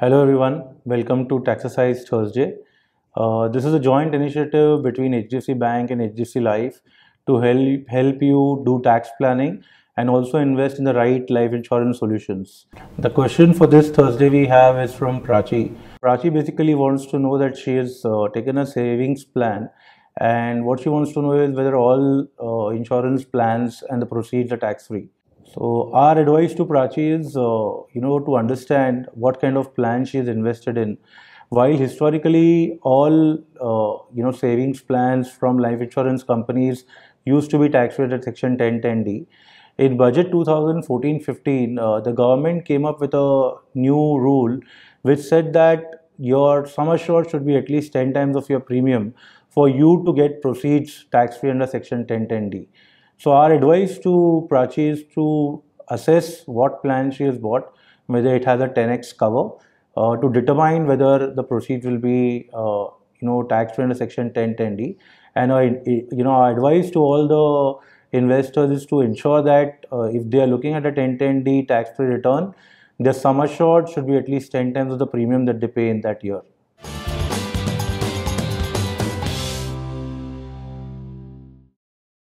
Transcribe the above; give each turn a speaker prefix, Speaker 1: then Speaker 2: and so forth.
Speaker 1: Hello everyone, welcome to Taxercise Thursday. Uh, this is a joint initiative between HDFC Bank and HDFC Life to help, help you do tax planning and also invest in the right life insurance solutions. The question for this Thursday we have is from Prachi. Prachi basically wants to know that she has uh, taken a savings plan and what she wants to know is whether all uh, insurance plans and the proceeds are tax free. So our advice to Prachi is, uh, you know, to understand what kind of plan she is invested in. While historically all, uh, you know, savings plans from life insurance companies used to be tax at section 1010D, in budget 2014-15, uh, the government came up with a new rule which said that your sum assured should be at least 10 times of your premium for you to get proceeds tax free under section 1010D. So our advice to Prachi is to assess what plan she has bought, whether it has a 10x cover, uh, to determine whether the proceeds will be uh, you know tax free under section 1010d and our, you know our advice to all the investors is to ensure that uh, if they are looking at a 1010d tax free return their sum assured should be at least 10 times of the premium that they pay in that year